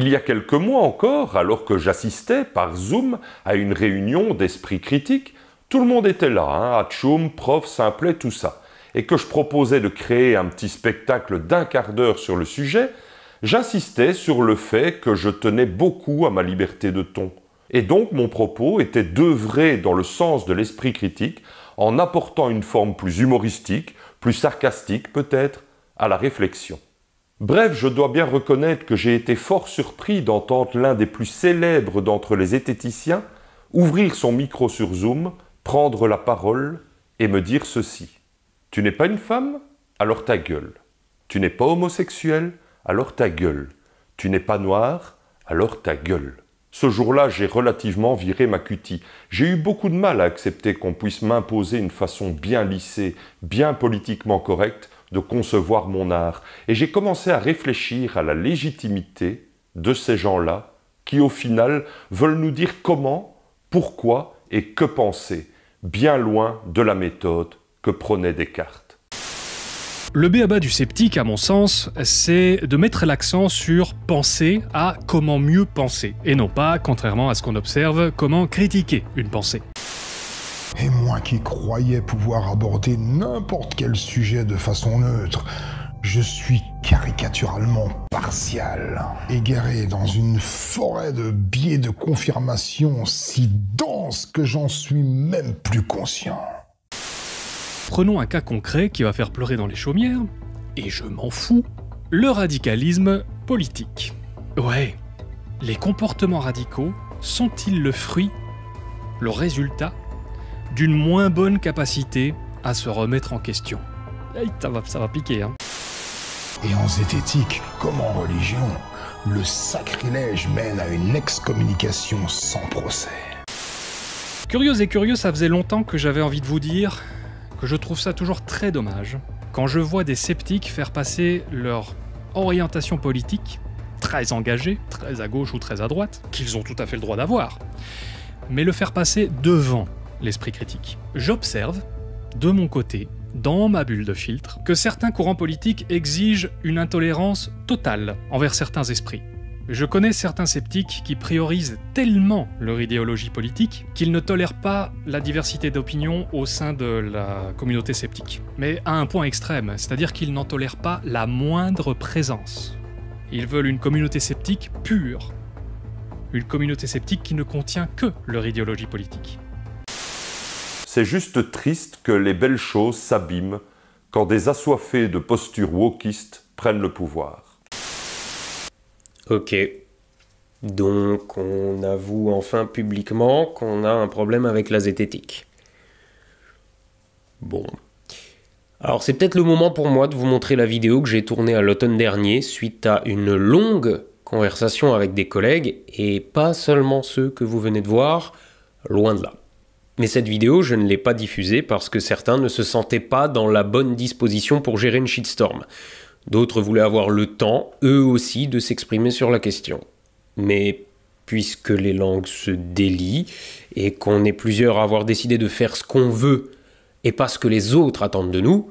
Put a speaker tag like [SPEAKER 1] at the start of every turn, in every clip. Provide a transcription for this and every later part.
[SPEAKER 1] Il y a quelques mois encore, alors que j'assistais par Zoom à une réunion d'esprit critique, tout le monde était là, hein, à prof, Simplet, tout ça, et que je proposais de créer un petit spectacle d'un quart d'heure sur le sujet, j'insistais sur le fait que je tenais beaucoup à ma liberté de ton. Et donc mon propos était d'œuvrer dans le sens de l'esprit critique en apportant une forme plus humoristique, plus sarcastique peut-être, à la réflexion. Bref, je dois bien reconnaître que j'ai été fort surpris d'entendre l'un des plus célèbres d'entre les zététiciens ouvrir son micro sur Zoom, prendre la parole et me dire ceci. Tu n'es pas une femme Alors ta gueule. Tu n'es pas homosexuel Alors ta gueule. Tu n'es pas noir Alors ta gueule. Ce jour-là, j'ai relativement viré ma cutie. J'ai eu beaucoup de mal à accepter qu'on puisse m'imposer une façon bien lissée, bien politiquement correcte de concevoir mon art. Et j'ai commencé à réfléchir à la légitimité de ces gens-là qui, au final, veulent nous dire comment, pourquoi et que penser, bien loin de la méthode que prenait Descartes.
[SPEAKER 2] Le béaba du sceptique, à mon sens, c'est de mettre l'accent sur penser à comment mieux penser, et non pas, contrairement à ce qu'on observe, comment critiquer une pensée.
[SPEAKER 3] Et moi qui croyais pouvoir aborder n'importe quel sujet de façon neutre, je suis caricaturalement partial, égaré dans une forêt de biais de confirmation si dense que j'en suis même plus conscient.
[SPEAKER 2] Prenons un cas concret qui va faire pleurer dans les chaumières, et je m'en fous, le radicalisme politique. Ouais, les comportements radicaux sont-ils le fruit, le résultat d'une moins bonne capacité à se remettre en question. Ça va, ça va piquer. Hein. Et en zététique, comme en religion, le sacrilège mène à une excommunication sans procès. Curieuse et curieux, ça faisait longtemps que j'avais envie de vous dire que je trouve ça toujours très dommage quand je vois des sceptiques faire passer leur orientation politique, très engagée, très à gauche ou très à droite, qu'ils ont tout à fait le droit d'avoir, mais le faire passer devant l'esprit critique. J'observe, de mon côté, dans ma bulle de filtre, que certains courants politiques exigent une intolérance totale envers certains esprits. Je connais certains sceptiques qui priorisent tellement leur idéologie politique qu'ils ne tolèrent pas la diversité d'opinions au sein de la communauté sceptique, mais à un point extrême, c'est-à-dire qu'ils n'en tolèrent pas la moindre présence. Ils veulent une communauté sceptique pure, une communauté sceptique qui ne contient que leur idéologie
[SPEAKER 1] politique. C'est juste triste que les belles choses s'abîment quand des assoiffés de postures wokistes prennent le pouvoir. Ok. Donc on avoue enfin publiquement qu'on
[SPEAKER 3] a un problème avec la zététique. Bon. Alors c'est peut-être le moment pour moi de vous montrer la vidéo que j'ai tournée à l'automne dernier suite à une longue conversation avec des collègues et pas seulement ceux que vous venez de voir, loin de là. Mais cette vidéo, je ne l'ai pas diffusée parce que certains ne se sentaient pas dans la bonne disposition pour gérer une shitstorm. D'autres voulaient avoir le temps, eux aussi, de s'exprimer sur la question. Mais puisque les langues se délient et qu'on est plusieurs à avoir décidé de faire ce qu'on veut et pas ce que les autres attendent de nous,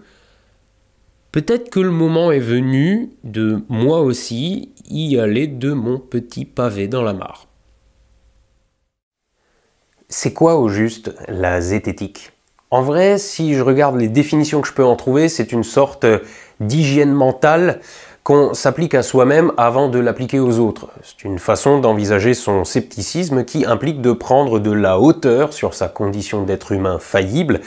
[SPEAKER 3] peut-être que le moment est venu de moi aussi y aller de mon petit pavé dans la mare. C'est quoi au juste la zététique En vrai, si je regarde les définitions que je peux en trouver, c'est une sorte d'hygiène mentale qu'on s'applique à soi-même avant de l'appliquer aux autres. C'est une façon d'envisager son scepticisme qui implique de prendre de la hauteur sur sa condition d'être humain faillible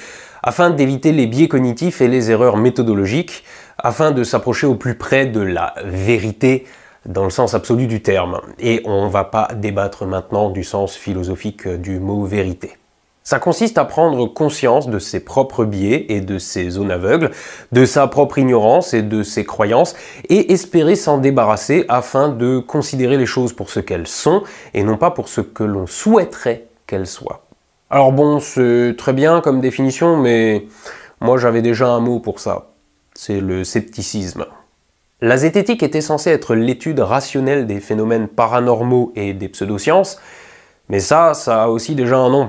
[SPEAKER 3] afin d'éviter les biais cognitifs et les erreurs méthodologiques, afin de s'approcher au plus près de la vérité dans le sens absolu du terme, et on ne va pas débattre maintenant du sens philosophique euh, du mot vérité. Ça consiste à prendre conscience de ses propres biais et de ses zones aveugles, de sa propre ignorance et de ses croyances, et espérer s'en débarrasser afin de considérer les choses pour ce qu'elles sont et non pas pour ce que l'on souhaiterait qu'elles soient. Alors bon, c'est très bien comme définition, mais moi j'avais déjà un mot pour ça. C'est le scepticisme. La zététique était censée être l'étude rationnelle des phénomènes paranormaux et des pseudosciences, mais ça, ça a aussi déjà un nom.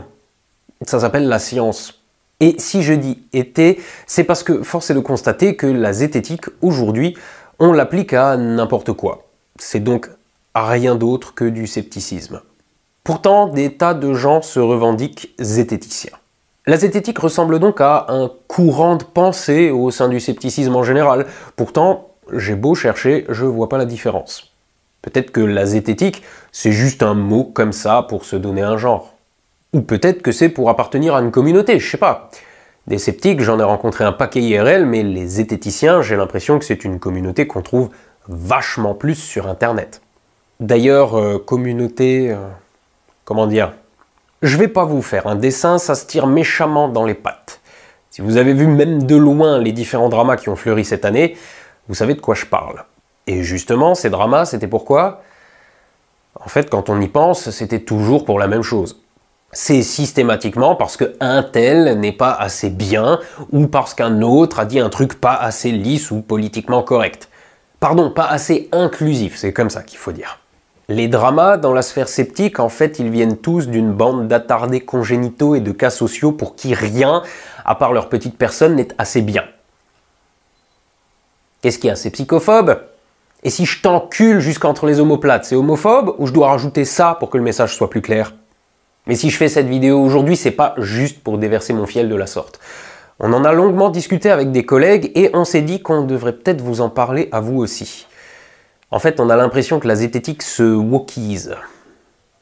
[SPEAKER 3] Ça s'appelle la science. Et si je dis était, c'est parce que force est de constater que la zététique, aujourd'hui, on l'applique à n'importe quoi. C'est donc à rien d'autre que du scepticisme. Pourtant, des tas de gens se revendiquent zététiciens. La zététique ressemble donc à un courant de pensée au sein du scepticisme en général. Pourtant, j'ai beau chercher, je vois pas la différence. Peut-être que la zététique, c'est juste un mot comme ça pour se donner un genre. Ou peut-être que c'est pour appartenir à une communauté, je sais pas. Des sceptiques, j'en ai rencontré un paquet IRL, mais les zététiciens, j'ai l'impression que c'est une communauté qu'on trouve vachement plus sur Internet. D'ailleurs, euh, communauté... Euh, comment dire Je vais pas vous faire un dessin, ça se tire méchamment dans les pattes. Si vous avez vu même de loin les différents dramas qui ont fleuri cette année, vous savez de quoi je parle. Et justement, ces dramas, c'était pourquoi En fait, quand on y pense, c'était toujours pour la même chose. C'est systématiquement parce qu'un tel n'est pas assez bien, ou parce qu'un autre a dit un truc pas assez lisse ou politiquement correct. Pardon, pas assez inclusif, c'est comme ça qu'il faut dire. Les dramas dans la sphère sceptique, en fait, ils viennent tous d'une bande d'attardés congénitaux et de cas sociaux pour qui rien, à part leur petite personne, n'est assez bien. Qu'est-ce qu'il y a C'est psychophobe. Et si je t'encule jusqu'entre les omoplates, c'est homophobe ou je dois rajouter ça pour que le message soit plus clair Mais si je fais cette vidéo aujourd'hui, c'est pas juste pour déverser mon fiel de la sorte. On en a longuement discuté avec des collègues et on s'est dit qu'on devrait peut-être vous en parler à vous aussi. En fait, on a l'impression que la zététique se wokise.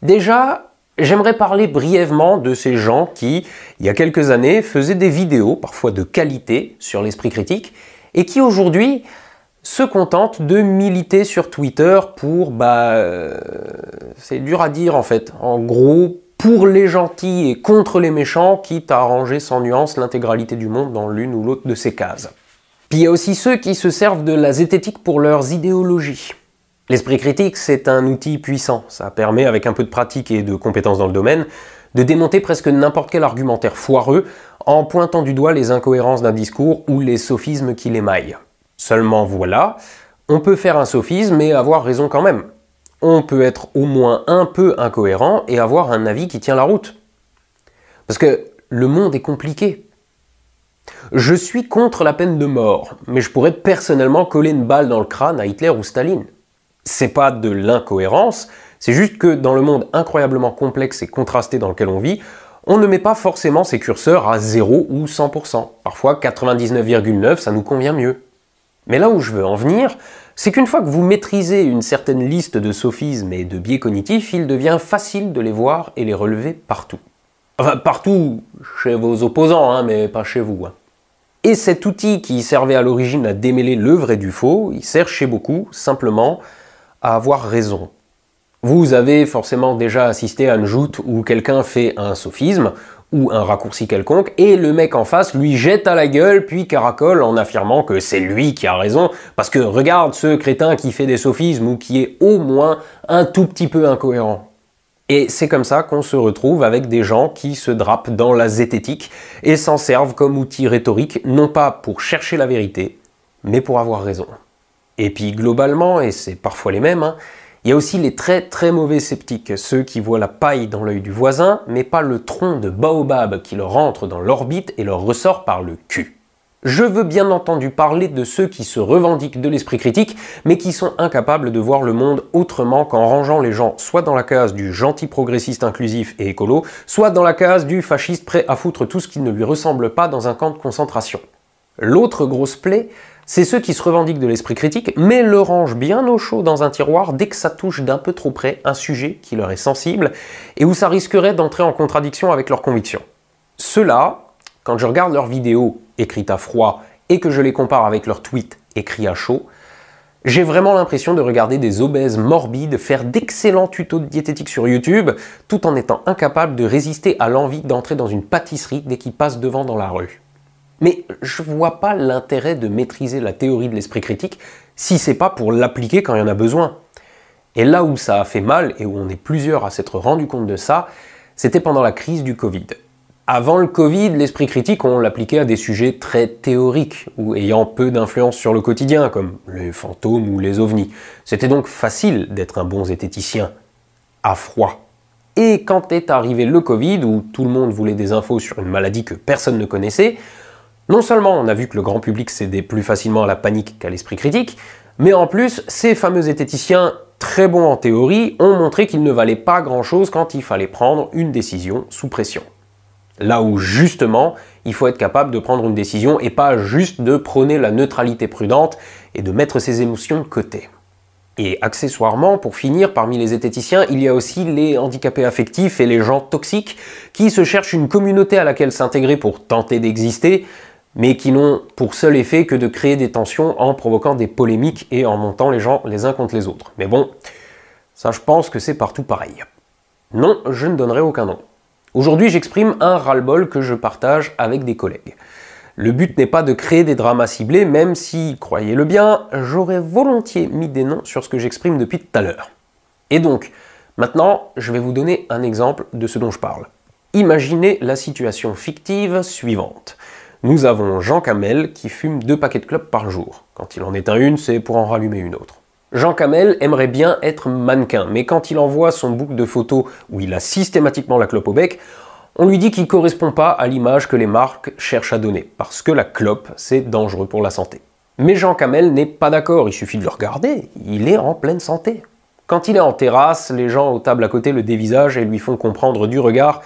[SPEAKER 3] Déjà, j'aimerais parler brièvement de ces gens qui, il y a quelques années, faisaient des vidéos, parfois de qualité, sur l'esprit critique, et qui aujourd'hui se contentent de militer sur Twitter pour, bah, euh, c'est dur à dire en fait, en gros, pour les gentils et contre les méchants, quitte à ranger sans nuance l'intégralité du monde dans l'une ou l'autre de ces cases. Puis il y a aussi ceux qui se servent de la zététique pour leurs idéologies. L'esprit critique, c'est un outil puissant. Ça permet, avec un peu de pratique et de compétences dans le domaine, de démonter presque n'importe quel argumentaire foireux en pointant du doigt les incohérences d'un discours ou les sophismes qui l'émaillent. Seulement voilà, on peut faire un sophisme et avoir raison quand même. On peut être au moins un peu incohérent et avoir un avis qui tient la route. Parce que le monde est compliqué. Je suis contre la peine de mort, mais je pourrais personnellement coller une balle dans le crâne à Hitler ou Staline. C'est pas de l'incohérence, c'est juste que dans le monde incroyablement complexe et contrasté dans lequel on vit, on ne met pas forcément ces curseurs à 0 ou 100%. Parfois 99,9, ça nous convient mieux. Mais là où je veux en venir, c'est qu'une fois que vous maîtrisez une certaine liste de sophismes et de biais cognitifs, il devient facile de les voir et les relever partout. Enfin, partout, chez vos opposants, hein, mais pas chez vous. Hein. Et cet outil qui servait à l'origine à démêler le vrai du faux, il sert chez beaucoup simplement à avoir raison, vous avez forcément déjà assisté à une joute où quelqu'un fait un sophisme ou un raccourci quelconque, et le mec en face lui jette à la gueule, puis caracole en affirmant que c'est lui qui a raison, parce que regarde ce crétin qui fait des sophismes ou qui est au moins un tout petit peu incohérent. Et c'est comme ça qu'on se retrouve avec des gens qui se drapent dans la zététique et s'en servent comme outil rhétorique, non pas pour chercher la vérité, mais pour avoir raison. Et puis globalement, et c'est parfois les mêmes, hein, il y a aussi les très très mauvais sceptiques, ceux qui voient la paille dans l'œil du voisin, mais pas le tronc de baobab qui leur rentre dans l'orbite et leur ressort par le cul. Je veux bien entendu parler de ceux qui se revendiquent de l'esprit critique, mais qui sont incapables de voir le monde autrement qu'en rangeant les gens soit dans la case du gentil progressiste inclusif et écolo, soit dans la case du fasciste prêt à foutre tout ce qui ne lui ressemble pas dans un camp de concentration. L'autre grosse plaie, c'est ceux qui se revendiquent de l'esprit critique, mais le rangent bien au chaud dans un tiroir dès que ça touche d'un peu trop près un sujet qui leur est sensible et où ça risquerait d'entrer en contradiction avec leurs convictions. Ceux-là, quand je regarde leurs vidéos écrites à froid et que je les compare avec leurs tweets écrits à chaud, j'ai vraiment l'impression de regarder des obèses morbides faire d'excellents tutos de diététique sur YouTube, tout en étant incapable de résister à l'envie d'entrer dans une pâtisserie dès qu'ils passent devant dans la rue. Mais je vois pas l'intérêt de maîtriser la théorie de l'esprit critique si c'est pas pour l'appliquer quand il y en a besoin. Et là où ça a fait mal et où on est plusieurs à s'être rendu compte de ça, c'était pendant la crise du Covid. Avant le Covid, l'esprit critique, on l'appliquait à des sujets très théoriques ou ayant peu d'influence sur le quotidien, comme les fantômes ou les ovnis. C'était donc facile d'être un bon zététicien à froid. Et quand est arrivé le Covid, où tout le monde voulait des infos sur une maladie que personne ne connaissait, non seulement on a vu que le grand public cédait plus facilement à la panique qu'à l'esprit critique, mais en plus, ces fameux zététiciens, très bons en théorie, ont montré qu'ils ne valaient pas grand-chose quand il fallait prendre une décision sous pression. Là où justement, il faut être capable de prendre une décision et pas juste de prôner la neutralité prudente et de mettre ses émotions de côté. Et accessoirement, pour finir, parmi les zététiciens, il y a aussi les handicapés affectifs et les gens toxiques qui se cherchent une communauté à laquelle s'intégrer pour tenter d'exister, mais qui n'ont pour seul effet que de créer des tensions en provoquant des polémiques et en montant les gens les uns contre les autres. Mais bon, ça je pense que c'est partout pareil. Non, je ne donnerai aucun nom. Aujourd'hui, j'exprime un ras-le-bol que je partage avec des collègues. Le but n'est pas de créer des dramas ciblés, même si, croyez-le bien, j'aurais volontiers mis des noms sur ce que j'exprime depuis tout à l'heure. Et donc, maintenant, je vais vous donner un exemple de ce dont je parle. Imaginez la situation fictive suivante nous avons Jean Camel qui fume deux paquets de clopes par jour. Quand il en éteint une, c'est pour en rallumer une autre. Jean Camel aimerait bien être mannequin, mais quand il envoie son boucle de photos où il a systématiquement la clope au bec, on lui dit qu'il ne correspond pas à l'image que les marques cherchent à donner, parce que la clope, c'est dangereux pour la santé. Mais Jean Camel n'est pas d'accord, il suffit de le regarder, il est en pleine santé. Quand il est en terrasse, les gens aux tables à côté le dévisagent et lui font comprendre du regard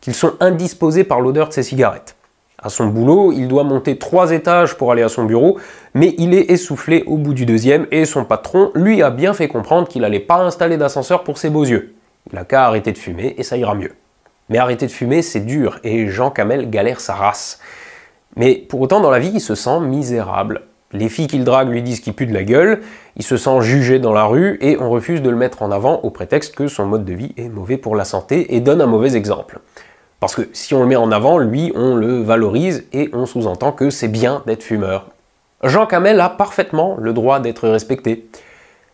[SPEAKER 3] qu'ils sont indisposés par l'odeur de ses cigarettes à son boulot, il doit monter trois étages pour aller à son bureau, mais il est essoufflé au bout du deuxième et son patron lui a bien fait comprendre qu'il n'allait pas installer d'ascenseur pour ses beaux yeux. Il a qu'à arrêter de fumer et ça ira mieux. Mais arrêter de fumer, c'est dur et Jean Camel galère sa race. Mais pour autant, dans la vie, il se sent misérable. Les filles qu'il drague lui disent qu'il pue de la gueule, il se sent jugé dans la rue et on refuse de le mettre en avant au prétexte que son mode de vie est mauvais pour la santé et donne un mauvais exemple. Parce que si on le met en avant, lui, on le valorise et on sous-entend que c'est bien d'être fumeur. Jean Camel a parfaitement le droit d'être respecté.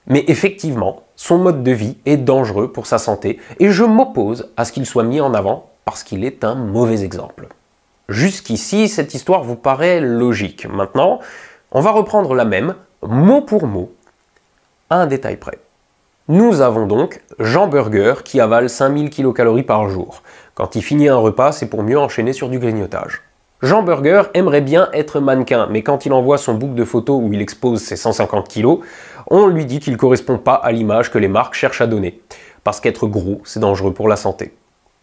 [SPEAKER 3] Mais effectivement, son mode de vie est dangereux pour sa santé et je m'oppose à ce qu'il soit mis en avant parce qu'il est un mauvais exemple. Jusqu'ici, cette histoire vous paraît logique. Maintenant, on va reprendre la même, mot pour mot, à un détail près. Nous avons donc Jean Burger qui avale 5000 kcal par jour, quand il finit un repas, c'est pour mieux enchaîner sur du grignotage. Jean Burger aimerait bien être mannequin, mais quand il envoie son bouc de photos où il expose ses 150 kilos, on lui dit qu'il ne correspond pas à l'image que les marques cherchent à donner, parce qu'être gros, c'est dangereux pour la santé.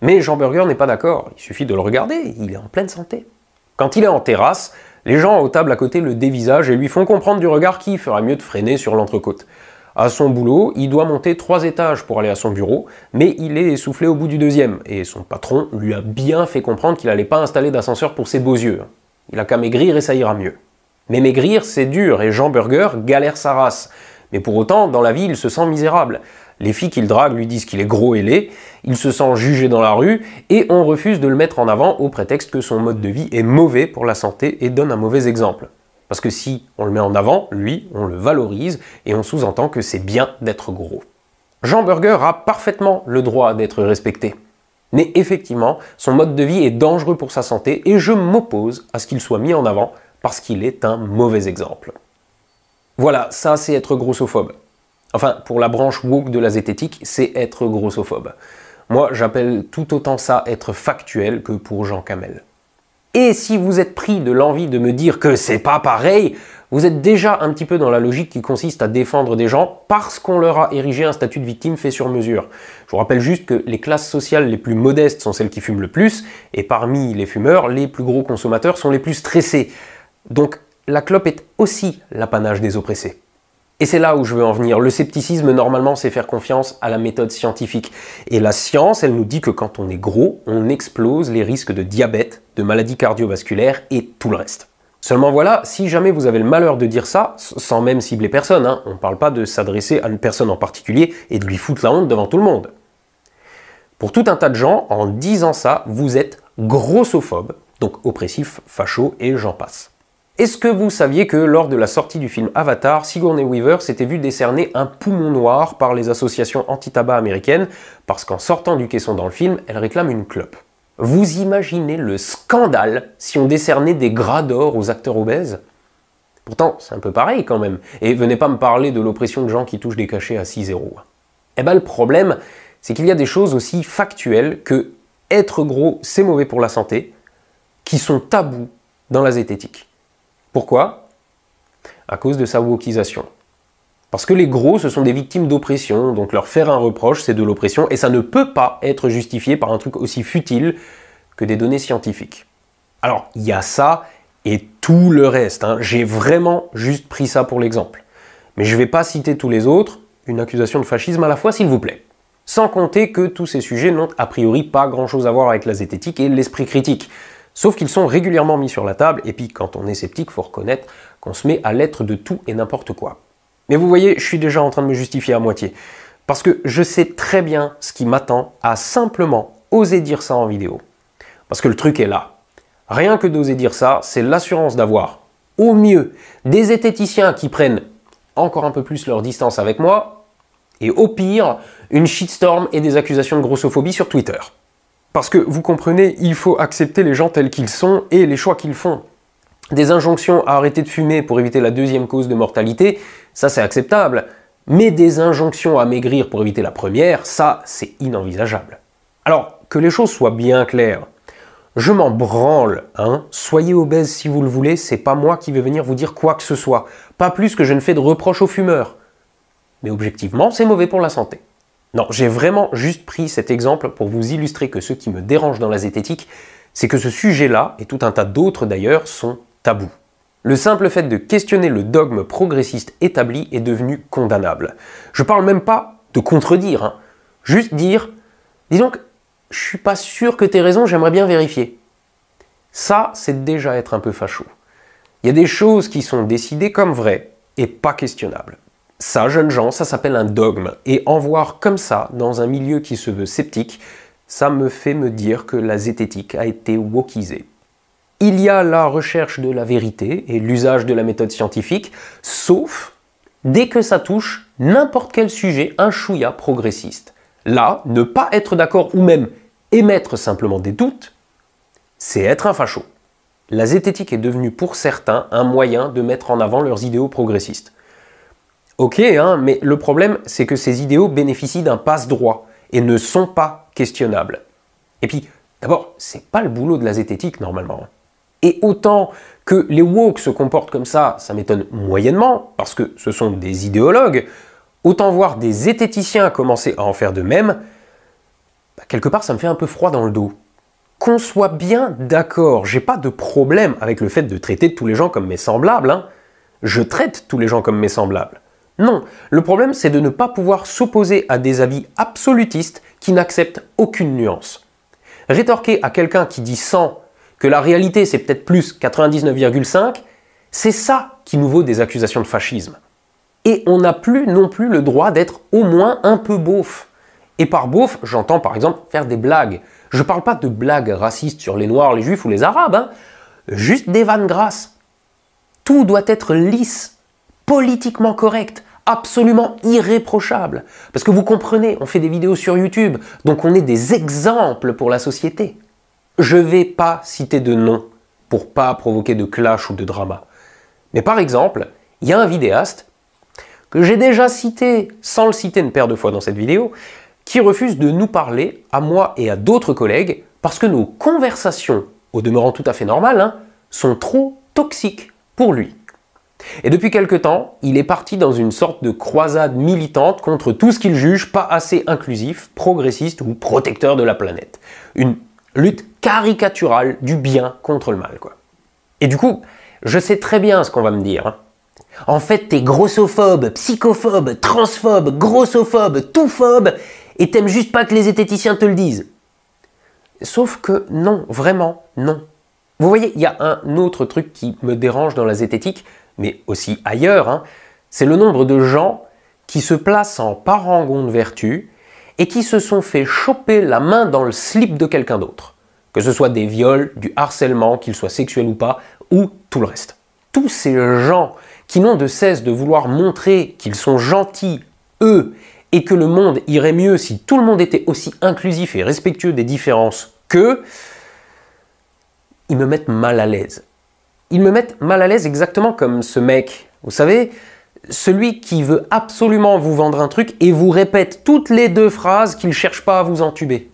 [SPEAKER 3] Mais Jean Burger n'est pas d'accord, il suffit de le regarder, il est en pleine santé. Quand il est en terrasse, les gens aux tables à côté le dévisagent et lui font comprendre du regard qui fera mieux de freiner sur l'entrecôte à son boulot, il doit monter trois étages pour aller à son bureau, mais il est essoufflé au bout du deuxième, et son patron lui a bien fait comprendre qu'il n'allait pas installer d'ascenseur pour ses beaux yeux. Il a qu'à maigrir et ça ira mieux. Mais maigrir, c'est dur, et Jean Burger galère sa race. Mais pour autant, dans la vie, il se sent misérable. Les filles qu'il drague lui disent qu'il est gros et laid, il se sent jugé dans la rue, et on refuse de le mettre en avant au prétexte que son mode de vie est mauvais pour la santé et donne un mauvais exemple. Parce que si on le met en avant, lui, on le valorise et on sous-entend que c'est bien d'être gros. Jean Burger a parfaitement le droit d'être respecté. Mais effectivement, son mode de vie est dangereux pour sa santé et je m'oppose à ce qu'il soit mis en avant parce qu'il est un mauvais exemple. Voilà, ça c'est être grossophobe. Enfin, pour la branche woke de la zététique, c'est être grossophobe. Moi, j'appelle tout autant ça être factuel que pour Jean Camel. Et si vous êtes pris de l'envie de me dire que c'est pas pareil, vous êtes déjà un petit peu dans la logique qui consiste à défendre des gens parce qu'on leur a érigé un statut de victime fait sur mesure. Je vous rappelle juste que les classes sociales les plus modestes sont celles qui fument le plus, et parmi les fumeurs, les plus gros consommateurs sont les plus stressés. Donc la clope est aussi l'apanage des oppressés. Et c'est là où je veux en venir. Le scepticisme, normalement, c'est faire confiance à la méthode scientifique. Et la science, elle nous dit que quand on est gros, on explose les risques de diabète, de maladies cardiovasculaires et tout le reste. Seulement voilà, si jamais vous avez le malheur de dire ça, sans même cibler personne, hein, on ne parle pas de s'adresser à une personne en particulier et de lui foutre la honte devant tout le monde. Pour tout un tas de gens, en disant ça, vous êtes grossophobe, donc oppressif, facho et j'en passe. Est-ce que vous saviez que lors de la sortie du film Avatar, Sigourney Weaver s'était vue décerner un poumon noir par les associations anti-tabac américaines parce qu'en sortant du caisson dans le film, elle réclame une clope vous imaginez le scandale si on décernait des gras d'or aux acteurs obèses Pourtant, c'est un peu pareil quand même. Et venez pas me parler de l'oppression de gens qui touchent des cachets à 6 0 Eh ben le problème, c'est qu'il y a des choses aussi factuelles que être gros, c'est mauvais pour la santé, qui sont tabous dans la zététique. Pourquoi À cause de sa wokisation. Parce que les gros, ce sont des victimes d'oppression, donc leur faire un reproche, c'est de l'oppression, et ça ne peut pas être justifié par un truc aussi futile que des données scientifiques. Alors, il y a ça et tout le reste. Hein. J'ai vraiment juste pris ça pour l'exemple. Mais je ne vais pas citer tous les autres, une accusation de fascisme à la fois, s'il vous plaît. Sans compter que tous ces sujets n'ont a priori pas grand-chose à voir avec la zététique et l'esprit critique. Sauf qu'ils sont régulièrement mis sur la table, et puis quand on est sceptique, faut reconnaître qu'on se met à l'être de tout et n'importe quoi. Mais vous voyez, je suis déjà en train de me justifier à moitié. Parce que je sais très bien ce qui m'attend à simplement oser dire ça en vidéo. Parce que le truc est là. Rien que d'oser dire ça, c'est l'assurance d'avoir, au mieux, des esthéticiens qui prennent encore un peu plus leur distance avec moi, et au pire, une shitstorm et des accusations de grossophobie sur Twitter. Parce que vous comprenez, il faut accepter les gens tels qu'ils sont et les choix qu'ils font. Des injonctions à arrêter de fumer pour éviter la deuxième cause de mortalité, ça c'est acceptable. Mais des injonctions à maigrir pour éviter la première, ça c'est inenvisageable. Alors, que les choses soient bien claires, je m'en branle, hein. Soyez obèse si vous le voulez, c'est pas moi qui vais venir vous dire quoi que ce soit. Pas plus que je ne fais de reproches aux fumeurs. Mais objectivement, c'est mauvais pour la santé. Non, j'ai vraiment juste pris cet exemple pour vous illustrer que ce qui me dérange dans la zététique, c'est que ce sujet-là, et tout un tas d'autres d'ailleurs, sont tabous. Le simple fait de questionner le dogme progressiste établi est devenu condamnable. Je parle même pas de contredire, hein. juste dire Dis donc, je suis pas sûr que t'aies raison, j'aimerais bien vérifier. Ça, c'est déjà être un peu facho. Il y a des choses qui sont décidées comme vraies et pas questionnables. Ça, jeunes gens, ça s'appelle un dogme, et en voir comme ça, dans un milieu qui se veut sceptique, ça me fait me dire que la zététique a été wokisée il y a la recherche de la vérité et l'usage de la méthode scientifique, sauf dès que ça touche n'importe quel sujet, un chouïa progressiste. Là, ne pas être d'accord ou même émettre simplement des doutes, c'est être un facho. La zététique est devenue pour certains un moyen de mettre en avant leurs idéaux progressistes. Ok, hein, mais le problème, c'est que ces idéaux bénéficient d'un passe-droit et ne sont pas questionnables. Et puis, d'abord, c'est pas le boulot de la zététique normalement. Et autant que les woke se comportent comme ça, ça m'étonne moyennement, parce que ce sont des idéologues, autant voir des zététiciens commencer à en faire de même, bah, quelque part ça me fait un peu froid dans le dos. Qu'on soit bien d'accord, j'ai pas de problème avec le fait de traiter tous les gens comme mes semblables, hein. je traite tous les gens comme mes semblables. Non, le problème c'est de ne pas pouvoir s'opposer à des avis absolutistes qui n'acceptent aucune nuance. Rétorquer à quelqu'un qui dit sans » que la réalité c'est peut-être plus 99,5, c'est ça qui nous vaut des accusations de fascisme. Et on n'a plus non plus le droit d'être au moins un peu beauf. Et par beauf, j'entends par exemple faire des blagues. Je parle pas de blagues racistes sur les Noirs, les Juifs ou les Arabes, hein. juste des vannes grasses. Tout doit être lisse, politiquement correct, absolument irréprochable. Parce que vous comprenez, on fait des vidéos sur YouTube, donc on est des exemples pour la société. Je ne vais pas citer de nom pour pas provoquer de clash ou de drama. Mais par exemple, il y a un vidéaste que j'ai déjà cité, sans le citer une paire de fois dans cette vidéo, qui refuse de nous parler, à moi et à d'autres collègues, parce que nos conversations, au demeurant tout à fait normales, hein, sont trop toxiques pour lui. Et depuis quelque temps, il est parti dans une sorte de croisade militante contre tout ce qu'il juge pas assez inclusif, progressiste ou protecteur de la planète lutte caricaturale du bien contre le mal. Quoi. Et du coup, je sais très bien ce qu'on va me dire. Hein. En fait, t'es grossophobe, psychophobe, transphobe, grossophobe, phobe et t'aimes juste pas que les esthéticiens te le disent. Sauf que non, vraiment, non. Vous voyez, il y a un autre truc qui me dérange dans la zététique, mais aussi ailleurs, hein. c'est le nombre de gens qui se placent en parangon de vertu et qui se sont fait choper la main dans le slip de quelqu'un d'autre. Que ce soit des viols, du harcèlement, qu'il soit sexuel ou pas, ou tout le reste. Tous ces gens qui n'ont de cesse de vouloir montrer qu'ils sont gentils, eux, et que le monde irait mieux si tout le monde était aussi inclusif et respectueux des différences qu'eux, ils me mettent mal à l'aise. Ils me mettent mal à l'aise exactement comme ce mec. Vous savez, celui qui veut absolument vous vendre un truc et vous répète toutes les deux phrases qu'il ne cherche pas à vous entuber.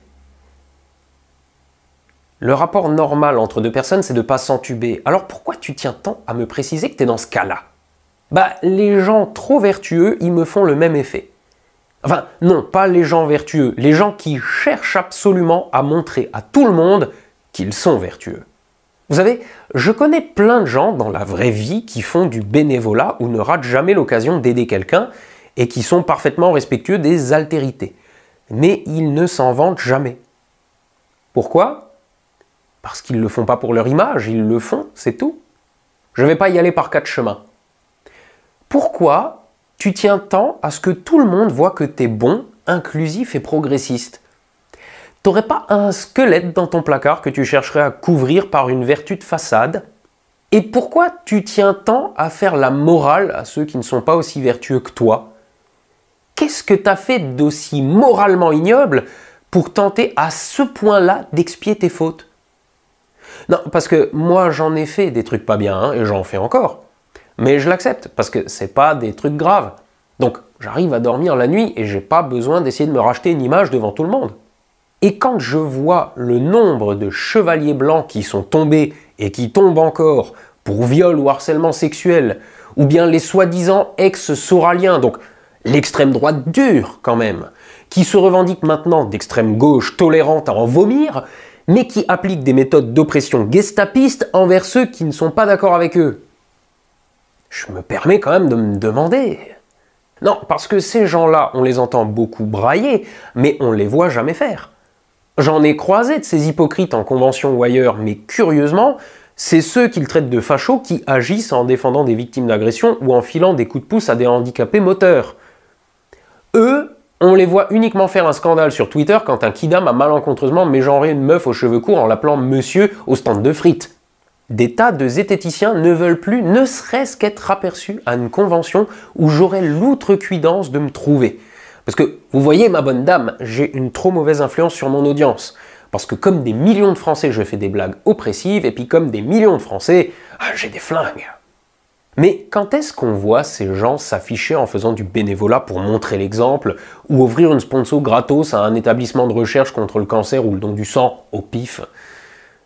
[SPEAKER 3] Le rapport normal entre deux personnes, c'est de ne pas s'entuber. Alors pourquoi tu tiens tant à me préciser que t'es es dans ce cas-là Bah, les gens trop vertueux, ils me font le même effet. Enfin, non, pas les gens vertueux, les gens qui cherchent absolument à montrer à tout le monde qu'ils sont vertueux. Vous savez, je connais plein de gens dans la vraie vie qui font du bénévolat ou ne ratent jamais l'occasion d'aider quelqu'un et qui sont parfaitement respectueux des altérités. Mais ils ne s'en vantent jamais. Pourquoi Parce qu'ils ne le font pas pour leur image, ils le font, c'est tout. Je ne vais pas y aller par quatre chemins. Pourquoi tu tiens tant à ce que tout le monde voit que tu es bon, inclusif et progressiste T'aurais pas un squelette dans ton placard que tu chercherais à couvrir par une vertu de façade Et pourquoi tu tiens tant à faire la morale à ceux qui ne sont pas aussi vertueux que toi Qu'est-ce que t'as fait d'aussi moralement ignoble pour tenter à ce point-là d'expier tes fautes Non, parce que moi j'en ai fait des trucs pas bien, hein, et j'en fais encore. Mais je l'accepte, parce que c'est pas des trucs graves. Donc j'arrive à dormir la nuit et j'ai pas besoin d'essayer de me racheter une image devant tout le monde. Et quand je vois le nombre de chevaliers blancs qui sont tombés et qui tombent encore pour viol ou harcèlement sexuel, ou bien les soi-disant ex soraliens donc l'extrême droite dure quand même, qui se revendiquent maintenant d'extrême gauche tolérante à en vomir, mais qui appliquent des méthodes d'oppression gestapiste envers ceux qui ne sont pas d'accord avec eux. Je me permets quand même de me demander. Non, parce que ces gens-là, on les entend beaucoup brailler, mais on les voit jamais faire. J'en ai croisé de ces hypocrites en convention ou ailleurs, mais curieusement, c'est ceux qu'ils traitent de fachos qui agissent en défendant des victimes d'agression ou en filant des coups de pouce à des handicapés moteurs. Eux, on les voit uniquement faire un scandale sur Twitter quand un kidam a malencontreusement mégenré une meuf aux cheveux courts en l'appelant monsieur au stand de frites. Des tas de zététiciens ne veulent plus ne serait-ce qu'être aperçus à une convention où j'aurais l'outrecuidance de me trouver. Parce que vous voyez, ma bonne dame, j'ai une trop mauvaise influence sur mon audience. Parce que comme des millions de Français, je fais des blagues oppressives, et puis comme des millions de Français, ah, j'ai des flingues. Mais quand est-ce qu'on voit ces gens s'afficher en faisant du bénévolat pour montrer l'exemple, ou ouvrir une sponsor gratos à un établissement de recherche contre le cancer ou le don du sang au pif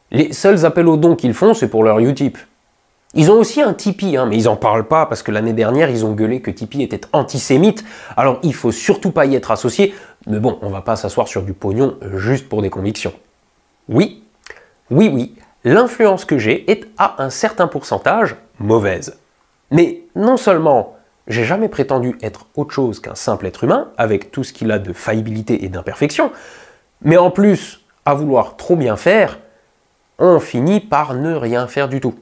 [SPEAKER 3] Les seuls appels aux dons qu'ils font, c'est pour leur Utip. Ils ont aussi un Tipeee, hein, mais ils n'en parlent pas parce que l'année dernière, ils ont gueulé que Tipeee était antisémite. Alors il faut surtout pas y être associé, mais bon, on va pas s'asseoir sur du pognon juste pour des convictions. Oui, oui, oui, l'influence que j'ai est à un certain pourcentage mauvaise. Mais non seulement j'ai jamais prétendu être autre chose qu'un simple être humain, avec tout ce qu'il a de faillibilité et d'imperfection, mais en plus, à vouloir trop bien faire, on finit par ne rien faire du tout.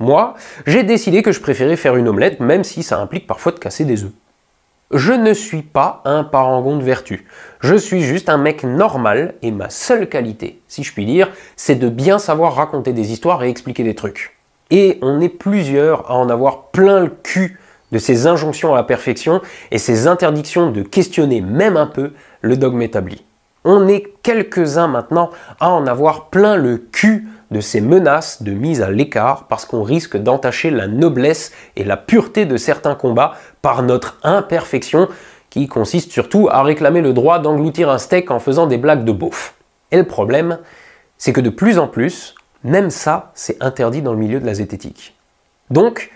[SPEAKER 3] Moi, j'ai décidé que je préférais faire une omelette, même si ça implique parfois de casser des œufs. Je ne suis pas un parangon de vertu. Je suis juste un mec normal et ma seule qualité, si je puis dire, c'est de bien savoir raconter des histoires et expliquer des trucs. Et on est plusieurs à en avoir plein le cul de ces injonctions à la perfection et ces interdictions de questionner même un peu le dogme établi. On est quelques-uns maintenant à en avoir plein le cul de ces menaces de mise à l'écart parce qu'on risque d'entacher la noblesse et la pureté de certains combats par notre imperfection qui consiste surtout à réclamer le droit d'engloutir un steak en faisant des blagues de beauf. Et le problème, c'est que de plus en plus, même ça, c'est interdit dans le milieu de la zététique. Donc,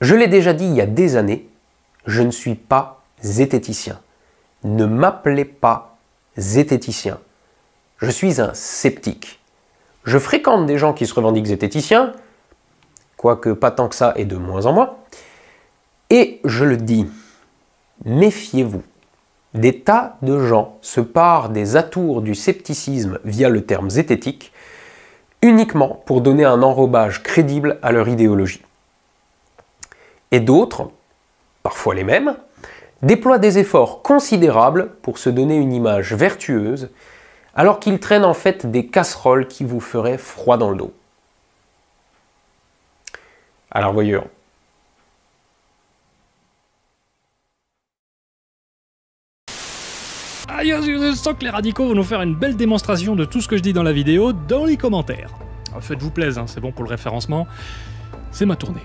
[SPEAKER 3] je l'ai déjà dit il y a des années, je ne suis pas zététicien. Ne m'appelez pas zététicien. Je suis un sceptique. Je fréquente des gens qui se revendiquent zététiciens, quoique pas tant que ça et de moins en moins. Et je le dis, méfiez-vous. Des tas de gens se parent des atours du scepticisme via le terme zététique uniquement pour donner un enrobage crédible à leur idéologie. Et d'autres, parfois les mêmes, déploient des efforts considérables pour se donner une image vertueuse alors qu'il traîne en fait des casseroles qui vous feraient froid dans le dos. Alors voyons.
[SPEAKER 2] Aïe, je sens que les radicaux vont nous faire une belle démonstration de tout ce que je dis dans la vidéo dans les commentaires. Ah, faites-vous plaisir, hein, c'est bon pour le référencement. C'est ma tournée.